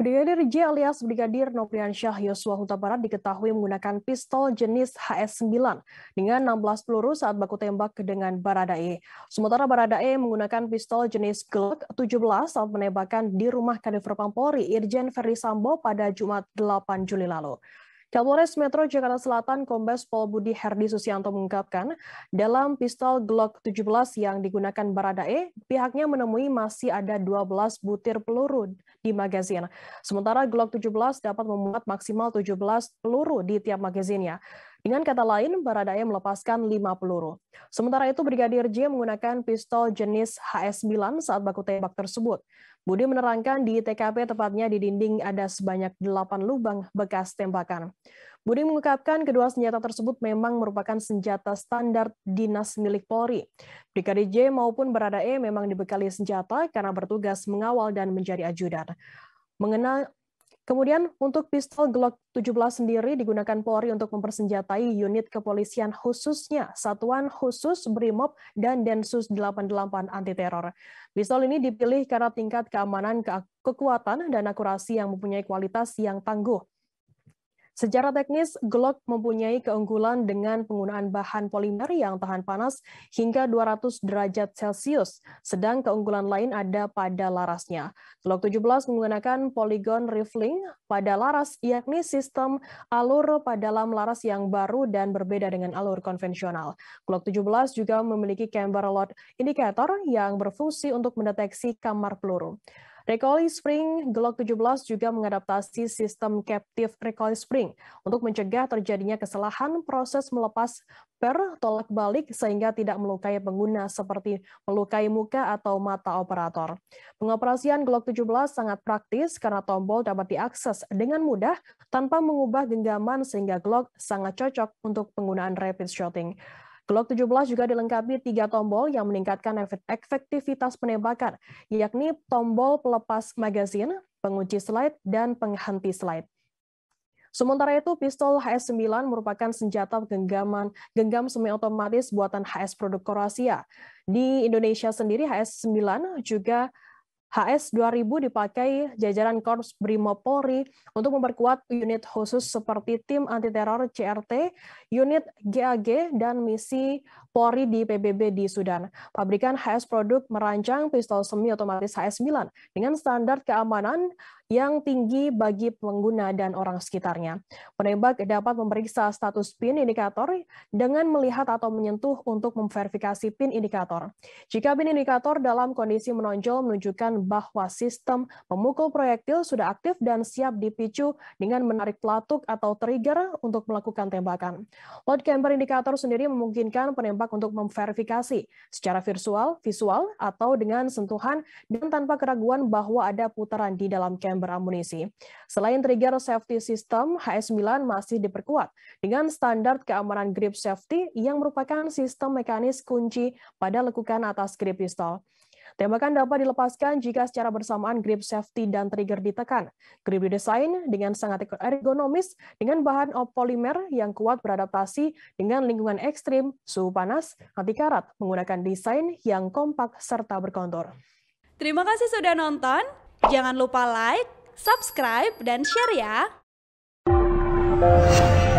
Brigadir J alias Brigadir Noprian Syah Yosua Huta Barat diketahui menggunakan pistol jenis HS-9 dengan 16 peluru saat baku tembak dengan Baradae. Sementara Baradae menggunakan pistol jenis Glock 17 saat menembakkan di rumah Kadifer Polri Irjen Ferry Sambo pada Jumat 8 Juli lalu. Kapolres Metro Jakarta Selatan Kombes Pol Budi Herdi Susianto mengungkapkan, dalam pistol Glock 17 yang digunakan Baradae, pihaknya menemui masih ada 12 butir peluru di magazin. Sementara Glock 17 dapat memuat maksimal 17 peluru di tiap magazinnya. Dengan kata lain, Baradae melepaskan 5 peluru. Sementara itu, Brigadir J menggunakan pistol jenis HS-9 saat baku tembak tersebut. Budi menerangkan di TKP tepatnya di dinding ada sebanyak 8 lubang bekas tembakan. Budi mengungkapkan kedua senjata tersebut memang merupakan senjata standar dinas milik Polri. Brigadir J maupun Baradae memang dibekali senjata karena bertugas mengawal dan menjadi ajudan. Mengenal Kemudian untuk pistol Glock 17 sendiri digunakan Polri untuk mempersenjatai unit kepolisian khususnya Satuan Khusus Brimob dan Densus 88 anti teror. Pistol ini dipilih karena tingkat keamanan, kekuatan dan akurasi yang mempunyai kualitas yang tangguh. Secara teknis, Glock mempunyai keunggulan dengan penggunaan bahan polimer yang tahan panas hingga 200 derajat Celcius, sedang keunggulan lain ada pada larasnya. Glock 17 menggunakan polygon rifling pada laras, yakni sistem alur pada dalam laras yang baru dan berbeda dengan alur konvensional. Glock 17 juga memiliki chamber load indicator yang berfungsi untuk mendeteksi kamar peluru. Recall Spring Glock 17 juga mengadaptasi sistem captive recoil spring untuk mencegah terjadinya kesalahan proses melepas per tolak balik sehingga tidak melukai pengguna seperti melukai muka atau mata operator. Pengoperasian Glock 17 sangat praktis karena tombol dapat diakses dengan mudah tanpa mengubah genggaman sehingga Glock sangat cocok untuk penggunaan rapid shooting. Glock 17 juga dilengkapi tiga tombol yang meningkatkan efektivitas penembakan, yakni tombol pelepas magazin, pengunci slide, dan penghenti slide. Sementara itu, pistol HS-9 merupakan senjata genggaman genggam semi otomatis buatan HS produk Kroasia. Di Indonesia sendiri, HS-9 juga HS 2000 dipakai jajaran Korps Brimob Polri untuk memperkuat unit khusus seperti tim anti teror CRT, unit GAG dan misi Polri di PBB di Sudan. Pabrikan HS Produk merancang pistol semi otomatis HS9 dengan standar keamanan yang tinggi bagi pengguna dan orang sekitarnya. Penembak dapat memeriksa status PIN indikator dengan melihat atau menyentuh untuk memverifikasi PIN indikator. Jika PIN indikator dalam kondisi menonjol menunjukkan bahwa sistem pemukul proyektil sudah aktif dan siap dipicu dengan menarik pelatuk atau trigger untuk melakukan tembakan. Load camper indikator sendiri memungkinkan penembak untuk memverifikasi secara virtual, visual, atau dengan sentuhan dan tanpa keraguan bahwa ada putaran di dalam chamber amunisi. Selain trigger safety system, HS9 masih diperkuat dengan standar keamanan grip safety yang merupakan sistem mekanis kunci pada lekukan atas grip pistol. Tembakan dapat dilepaskan jika secara bersamaan grip safety dan trigger ditekan. Grip didesain dengan sangat ergonomis dengan bahan polimer yang kuat beradaptasi dengan lingkungan ekstrim, suhu panas, anti karat, menggunakan desain yang kompak serta berkontur. Terima kasih sudah nonton. Jangan lupa like, subscribe, dan share ya.